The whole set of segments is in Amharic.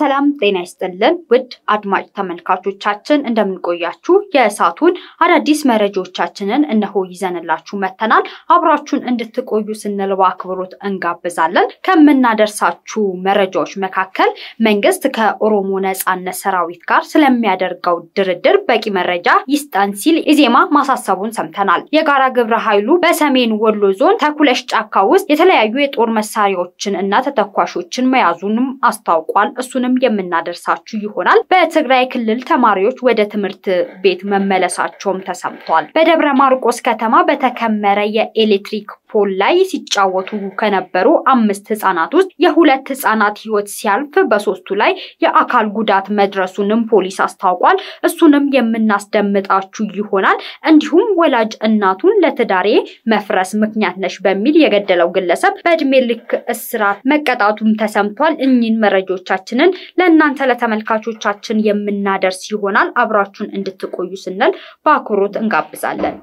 ሰላም ጤና ይስጥልን ውድ አድማጭ ተመልካቾቻችን እንደምንቆያችሁ፣ የእሳቱን አዳዲስ መረጃዎቻችንን እነሆ ይዘንላችሁ መተናል። አብራችሁን እንድትቆዩ ስንል በአክብሮት እንጋብዛለን። ከምናደርሳችሁ መረጃዎች መካከል መንግስት ከኦሮሞ ነጻነት ሰራዊት ጋር ስለሚያደርገው ድርድር በቂ መረጃ ይስጠን ሲል ኢዜማ ማሳሰቡን ሰምተናል። የጋራ ግብረ ኃይሉ በሰሜን ወሎ ዞን ተኩለሽ ጫካ ውስጥ የተለያዩ የጦር መሳሪያዎችን እና ተተኳሾችን መያዙንም አስታውቋል። እሱንም ወደፊትም የምናደርሳችሁ ይሆናል። በትግራይ ክልል ተማሪዎች ወደ ትምህርት ቤት መመለሳቸውም ተሰምቷል። በደብረ ማርቆስ ከተማ በተከመረ የኤሌክትሪክ ፖል ላይ ሲጫወቱ ከነበሩ አምስት ህጻናት ውስጥ የሁለት ህጻናት ህይወት ሲያልፍ በሶስቱ ላይ የአካል ጉዳት መድረሱንም ፖሊስ አስታውቋል። እሱንም የምናስደምጣችሁ ይሆናል። እንዲሁም ወላጅ እናቱን ለትዳሬ መፍረስ ምክንያት ነሽ በሚል የገደለው ግለሰብ በእድሜ ልክ እስራት መቀጣቱም ተሰምቷል። እኚህን መረጃዎቻችንን ለእናንተ ለተመልካቾቻችን የምናደርስ ይሆናል። አብራችሁን እንድትቆዩ ስንል በአክብሮት እንጋብዛለን።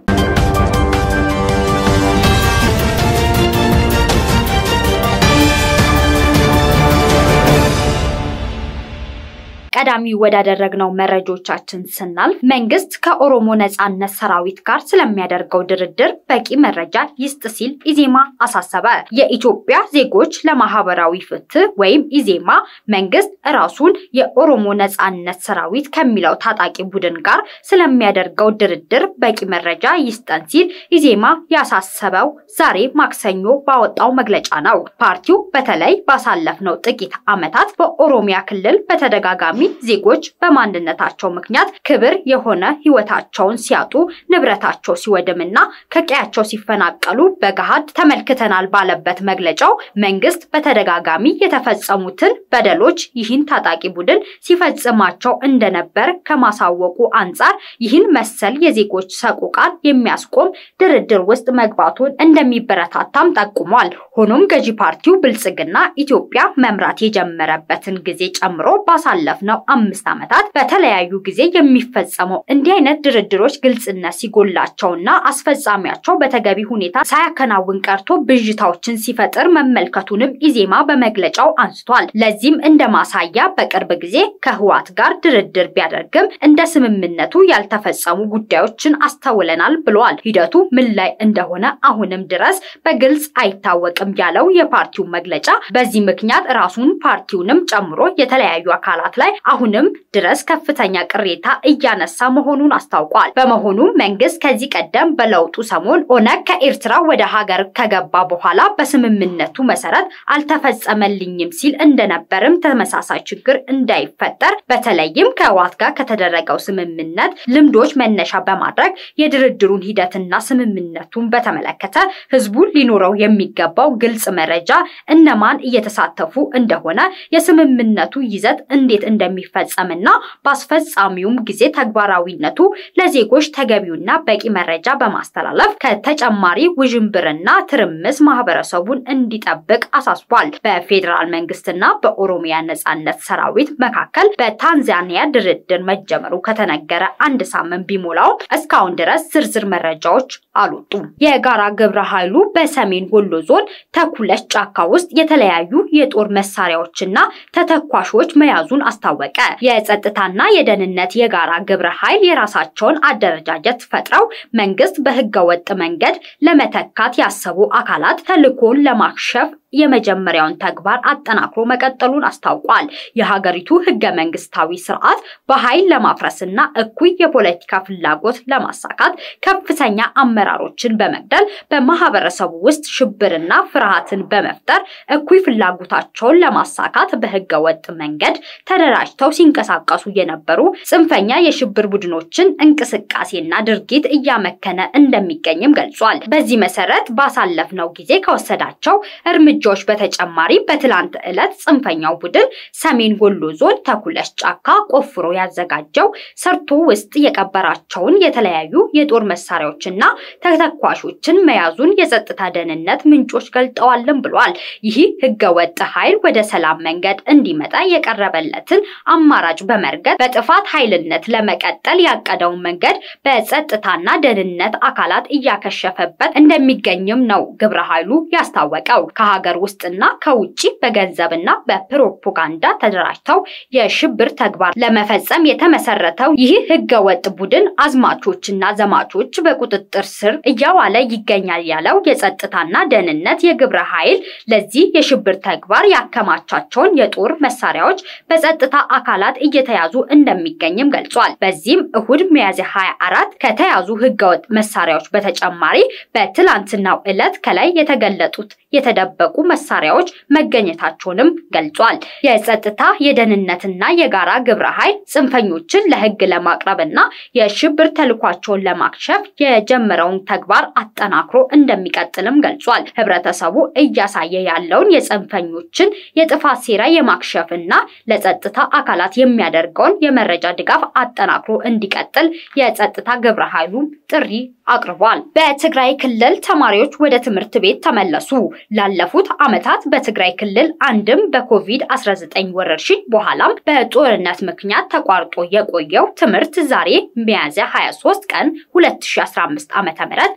ቀዳሚ ወዳደረግነው መረጃዎቻችን ስናልፍ መንግስት ከኦሮሞ ነጻነት ሰራዊት ጋር ስለሚያደርገው ድርድር በቂ መረጃ ይስጥ ሲል ኢዜማ አሳሰበ። የኢትዮጵያ ዜጎች ለማህበራዊ ፍትህ ወይም ኢዜማ መንግስት ራሱን የኦሮሞ ነጻነት ሰራዊት ከሚለው ታጣቂ ቡድን ጋር ስለሚያደርገው ድርድር በቂ መረጃ ይስጠን ሲል ኢዜማ ያሳሰበው ዛሬ ማክሰኞ ባወጣው መግለጫ ነው። ፓርቲው በተለይ ባሳለፍነው ጥቂት ዓመታት በኦሮሚያ ክልል በተደጋጋሚ ዜጎች በማንነታቸው ምክንያት ክብር የሆነ ህይወታቸውን ሲያጡ፣ ንብረታቸው ሲወድምና ከቀያቸው ሲፈናቀሉ በገሃድ ተመልክተናል ባለበት መግለጫው መንግስት በተደጋጋሚ የተፈጸሙትን በደሎች ይህን ታጣቂ ቡድን ሲፈጽማቸው እንደነበር ከማሳወቁ አንጻር ይህን መሰል የዜጎች ሰቁቃን የሚያስቆም ድርድር ውስጥ መግባቱን እንደሚበረታታም ጠቁሟል። ሆኖም ገዢ ፓርቲው ብልጽግና ኢትዮጵያ መምራት የጀመረበትን ጊዜ ጨምሮ ባሳለፍነው ባለፈው አምስት ዓመታት በተለያዩ ጊዜ የሚፈጸመው እንዲህ አይነት ድርድሮች ግልጽነት ሲጎላቸውና አስፈጻሚያቸው በተገቢ ሁኔታ ሳያከናውን ቀርቶ ብዥታዎችን ሲፈጥር መመልከቱንም ኢዜማ በመግለጫው አንስቷል። ለዚህም እንደ ማሳያ በቅርብ ጊዜ ከህዋት ጋር ድርድር ቢያደርግም እንደ ስምምነቱ ያልተፈጸሙ ጉዳዮችን አስተውለናል ብለዋል። ሂደቱ ምን ላይ እንደሆነ አሁንም ድረስ በግልጽ አይታወቅም ያለው የፓርቲው መግለጫ በዚህ ምክንያት ራሱን ፓርቲውንም ጨምሮ የተለያዩ አካላት ላይ አሁንም ድረስ ከፍተኛ ቅሬታ እያነሳ መሆኑን አስታውቋል። በመሆኑም መንግስት ከዚህ ቀደም በለውጡ ሰሞን ኦነግ ከኤርትራ ወደ ሀገር ከገባ በኋላ በስምምነቱ መሰረት አልተፈጸመልኝም ሲል እንደነበርም ተመሳሳይ ችግር እንዳይፈጠር በተለይም ከህወሓት ጋር ከተደረገው ስምምነት ልምዶች መነሻ በማድረግ የድርድሩን ሂደትና ስምምነቱን በተመለከተ ህዝቡን ሊኖረው የሚገባው ግልጽ መረጃ እነማን እየተሳተፉ እንደሆነ የስምምነቱ ይዘት እንዴት እንደ እንደሚፈጸምና በአስፈጻሚውም ጊዜ ተግባራዊነቱ ለዜጎች ተገቢውና በቂ መረጃ በማስተላለፍ ከተጨማሪ ውዥንብርና ትርምስ ማህበረሰቡን እንዲጠብቅ አሳስቧል። በፌዴራል መንግስትና በኦሮሚያ ነጻነት ሰራዊት መካከል በታንዛኒያ ድርድር መጀመሩ ከተነገረ አንድ ሳምንት ቢሞላው፣ እስካሁን ድረስ ዝርዝር መረጃዎች አልወጡም። የጋራ ግብረ ኃይሉ በሰሜን ወሎ ዞን ተኩለች ጫካ ውስጥ የተለያዩ የጦር መሳሪያዎችና ተተኳሾች መያዙን አስታ አስታወቀ። የጸጥታና የደህንነት የጋራ ግብረ ኃይል የራሳቸውን አደረጃጀት ፈጥረው መንግስት በህገወጥ መንገድ ለመተካት ያሰቡ አካላት ተልኮን ለማክሸፍ የመጀመሪያውን ተግባር አጠናክሮ መቀጠሉን አስታውቋል። የሀገሪቱ ህገ መንግስታዊ ስርዓት በኃይል ለማፍረስና እኩይ የፖለቲካ ፍላጎት ለማሳካት ከፍተኛ አመራሮችን በመግደል በማህበረሰቡ ውስጥ ሽብርና ፍርሃትን በመፍጠር እኩይ ፍላጎታቸውን ለማሳካት በህገ ወጥ መንገድ ተደራ ተደራጅተው ሲንቀሳቀሱ የነበሩ ጽንፈኛ የሽብር ቡድኖችን እንቅስቃሴና ድርጊት እያመከነ እንደሚገኝም ገልጿል። በዚህ መሰረት ባሳለፍነው ጊዜ ከወሰዳቸው እርምጃዎች በተጨማሪ በትላንት ዕለት ጽንፈኛው ቡድን ሰሜን ወሎ ዞን ተኩለሽ ጫካ ቆፍሮ ያዘጋጀው ሰርቶ ውስጥ የቀበራቸውን የተለያዩ የጦር መሳሪያዎችና ተተኳሾችን መያዙን የጸጥታ ደህንነት ምንጮች ገልጠዋልም ብሏል። ይህ ህገወጥ ኃይል ወደ ሰላም መንገድ እንዲመጣ የቀረበለትን አማራጭ በመርገጥ በጥፋት ኃይልነት ለመቀጠል ያቀደውን መንገድ በጸጥታና ደህንነት አካላት እያከሸፈበት እንደሚገኝም ነው ግብረ ኃይሉ ያስታወቀው። ከሀገር ውስጥና ከውጭ በገንዘብና በፕሮፓጋንዳ ተደራጅተው የሽብር ተግባር ለመፈጸም የተመሰረተው ይህ ህገወጥ ቡድን አዝማቾችና ዘማቾች በቁጥጥር ስር እያዋለ ይገኛል ያለው የጸጥታና ደህንነት የግብረ ኃይል ለዚህ የሽብር ተግባር ያከማቻቸውን የጦር መሳሪያዎች በጸጥታ አካላት እየተያዙ እንደሚገኝም ገልጿል። በዚህም እሁድ ሚያዝያ 24 ከተያዙ ህገወጥ መሳሪያዎች በተጨማሪ በትላንትናው ዕለት ከላይ የተገለጡት የተደበቁ መሳሪያዎች መገኘታቸውንም ገልጿል። የጸጥታ የደህንነትና የጋራ ግብረ ኃይል ጽንፈኞችን ለህግ ለማቅረብና የሽብር ተልኳቸውን ለማክሸፍ የጀመረውን ተግባር አጠናክሮ እንደሚቀጥልም ገልጿል። ህብረተሰቡ እያሳየ ያለውን የጽንፈኞችን የጥፋት ሴራ የማክሸፍና ለጸጥታ አካላት የሚያደርገውን የመረጃ ድጋፍ አጠናክሮ እንዲቀጥል የጸጥታ ግብረ ኃይሉ ጥሪ አቅርቧል። በትግራይ ክልል ተማሪዎች ወደ ትምህርት ቤት ተመለሱ። ላለፉት ዓመታት በትግራይ ክልል አንድም በኮቪድ-19 ወረርሽኝ በኋላም በጦርነት ምክንያት ተቋርጦ የቆየው ትምህርት ዛሬ ሚያዝያ 23 ቀን 2015 ዓ ም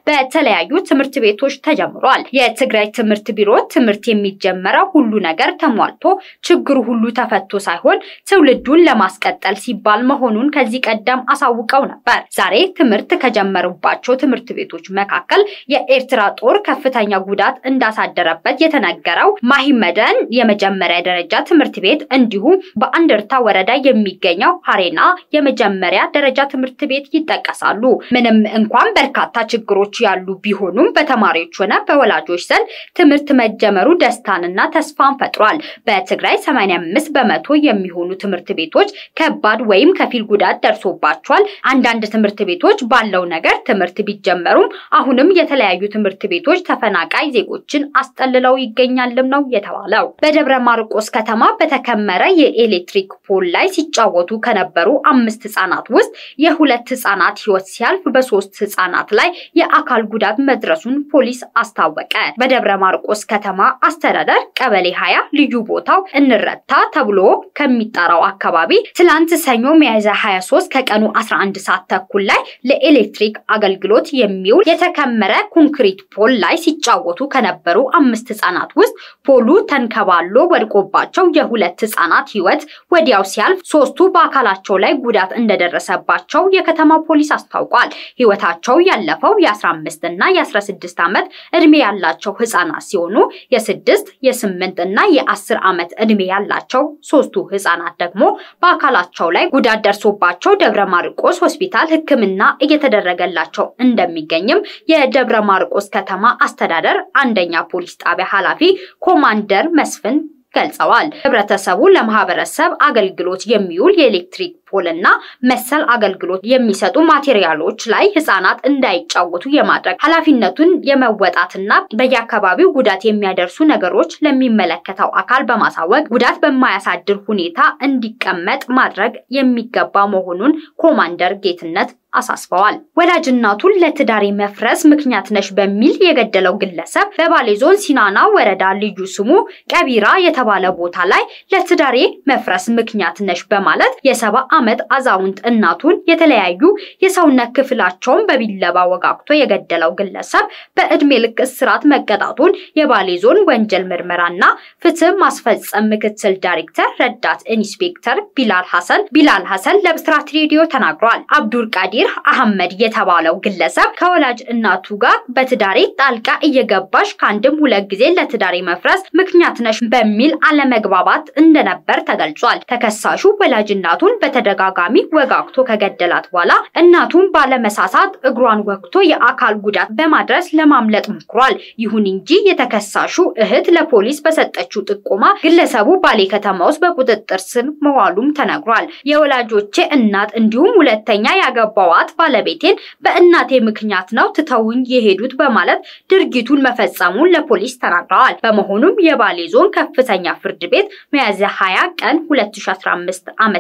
በተለያዩ ትምህርት ቤቶች ተጀምሯል። የትግራይ ትምህርት ቢሮ ትምህርት የሚጀመረው ሁሉ ነገር ተሟልቶ ችግሩ ሁሉ ተፈቶ ሳይሆን ትውልዱን ለማስቀጠል ሲባል መሆኑን ከዚህ ቀደም አሳውቀው ነበር። ዛሬ ትምህርት ከጀመሩባቸው ትምህርት ቤቶች መካከል የኤርትራ ጦር ከፍተኛ ጉዳት እንዳሳደረበት የተነገረው ማሂመደን የመጀመሪያ ደረጃ ትምህርት ቤት እንዲሁም በአንደርታ ወረዳ የሚገኘው ሀሬና የመጀመሪያ ደረጃ ትምህርት ቤት ይጠቀሳሉ። ምንም እንኳን በርካታ ችግሮች ያሉ ቢሆኑም በተማሪዎች ሆነ በወላጆች ዘንድ ትምህርት መጀመሩ ደስታንና ተስፋን ፈጥሯል። በትግራይ 85 በመቶ የሚሆኑ ትምህርት ቤቶች ከባድ ወይም ከፊል ጉዳት ደርሶባቸዋል። አንዳንድ ትምህርት ቤቶች ባለው ነገር ትምህርት ቢጀመሩም አሁንም የተለያዩ ትምህርት ቤቶች ተፈናቃይ ዜጎችን አስጠልለው ይገኛልም ነው የተባለው። በደብረ ማርቆስ ከተማ በተከመረ የኤሌክትሪክ ፖል ላይ ሲጫወቱ ከነበሩ አምስት ህጻናት ውስጥ የሁለት ህጻናት ህይወት ሲያልፍ በሶስት ህጻናት ላይ የአካል ጉዳት መድረሱን ፖሊስ አስታወቀ። በደብረ ማርቆስ ከተማ አስተዳደር ቀበሌ ሀያ ልዩ ቦታው እንረታ ተብሎ ከሚጠራው አካባቢ ትላንት ሰኞ ሚያዝያ 23 ከቀኑ 11 ሰዓት ተኩል ላይ ለኤሌክትሪክ አገልግሎት አገልግሎት የሚውል የተከመረ ኮንክሪት ፖል ላይ ሲጫወቱ ከነበሩ አምስት ህጻናት ውስጥ ፖሉ ተንከባሎ ወድቆባቸው የሁለት ህጻናት ህይወት ወዲያው ሲያልፍ ሶስቱ በአካላቸው ላይ ጉዳት እንደደረሰባቸው የከተማ ፖሊስ አስታውቋል። ህይወታቸው ያለፈው የ15 እና የ16 ዓመት እድሜ ያላቸው ህጻናት ሲሆኑ የስድስት የስምንት እና የአስር ዓመት እድሜ ያላቸው ሶስቱ ህጻናት ደግሞ በአካላቸው ላይ ጉዳት ደርሶባቸው ደብረ ማርቆስ ሆስፒታል ህክምና እየተደረገላቸው እንደሚገኝም የደብረ ማርቆስ ከተማ አስተዳደር አንደኛ ፖሊስ ጣቢያ ኃላፊ ኮማንደር መስፍን ገልጸዋል። ህብረተሰቡ ለማህበረሰብ አገልግሎት የሚውል የኤሌክትሪክ ፖል እና መሰል አገልግሎት የሚሰጡ ማቴሪያሎች ላይ ህጻናት እንዳይጫወቱ የማድረግ ኃላፊነቱን የመወጣትና በየአካባቢው ጉዳት የሚያደርሱ ነገሮች ለሚመለከተው አካል በማሳወቅ ጉዳት በማያሳድር ሁኔታ እንዲቀመጥ ማድረግ የሚገባ መሆኑን ኮማንደር ጌትነት አሳስበዋል። ወላጅናቱን ለትዳሬ መፍረስ ምክንያት ነሽ በሚል የገደለው ግለሰብ በባሌ ዞን ሲናና ወረዳ ልዩ ስሙ ቀቢራ የተባለ ቦታ ላይ ለትዳሬ መፍረስ ምክንያት ነሽ በማለት የሰባ ዓመት አዛውንት እናቱን የተለያዩ የሰውነት ክፍላቸውን በቢለባ ወጋግቶ የገደለው ግለሰብ በዕድሜ ልክ እስራት መቀጣቱን የባሌ ዞን ወንጀል ምርመራና ፍትህ ማስፈጸም ምክትል ዳይሬክተር ረዳት ኢንስፔክተር ቢላል ሐሰን ቢላል ሐሰን ለብስራት ሬዲዮ ተናግሯል። አብዱል ቃዲር አህመድ የተባለው ግለሰብ ከወላጅ እናቱ ጋር በትዳሬ ጣልቃ እየገባሽ ከአንድም ሁለት ጊዜ ለትዳሬ መፍረስ ምክንያት ነሽ በሚል አለመግባባት እንደነበር ተገልጿል። ተከሳሹ ወላጅ እናቱን በተደ በተደጋጋሚ ወጋግቶ ከገደላት በኋላ እናቱን ባለመሳሳት እግሯን ወግቶ የአካል ጉዳት በማድረስ ለማምለጥ ሞክሯል። ይሁን እንጂ የተከሳሹ እህት ለፖሊስ በሰጠችው ጥቆማ ግለሰቡ ባሌ ከተማ ውስጥ በቁጥጥር ስር መዋሉም ተነግሯል። የወላጆቼ እናት እንዲሁም ሁለተኛ ያገባዋት ባለቤቴን በእናቴ ምክንያት ነው ትተውኝ የሄዱት በማለት ድርጊቱን መፈጸሙን ለፖሊስ ተናግረዋል። በመሆኑም የባሌ ዞን ከፍተኛ ፍርድ ቤት ሚያዝያ 20 ቀን 2015 ዓ.ም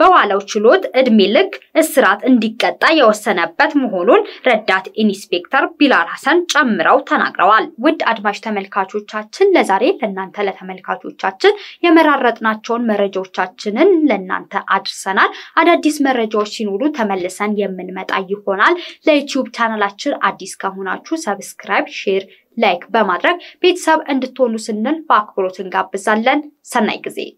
በዋ በዋለው ችሎት እድሜ ልክ እስራት እንዲቀጣ የወሰነበት መሆኑን ረዳት ኢንስፔክተር ቢላል ሐሰን ጨምረው ተናግረዋል። ውድ አድማጭ ተመልካቾቻችን ለዛሬ ለእናንተ ለተመልካቾቻችን የመራረጥናቸውን መረጃዎቻችንን ለእናንተ አድርሰናል። አዳዲስ መረጃዎች ሲኖሩ ተመልሰን የምንመጣ ይሆናል። ለዩቲዩብ ቻናላችን አዲስ ከሆናችሁ ሰብስክራይብ፣ ሼር፣ ላይክ በማድረግ ቤተሰብ እንድትሆኑ ስንል በአክብሮት እንጋብዛለን። ሰናይ ጊዜ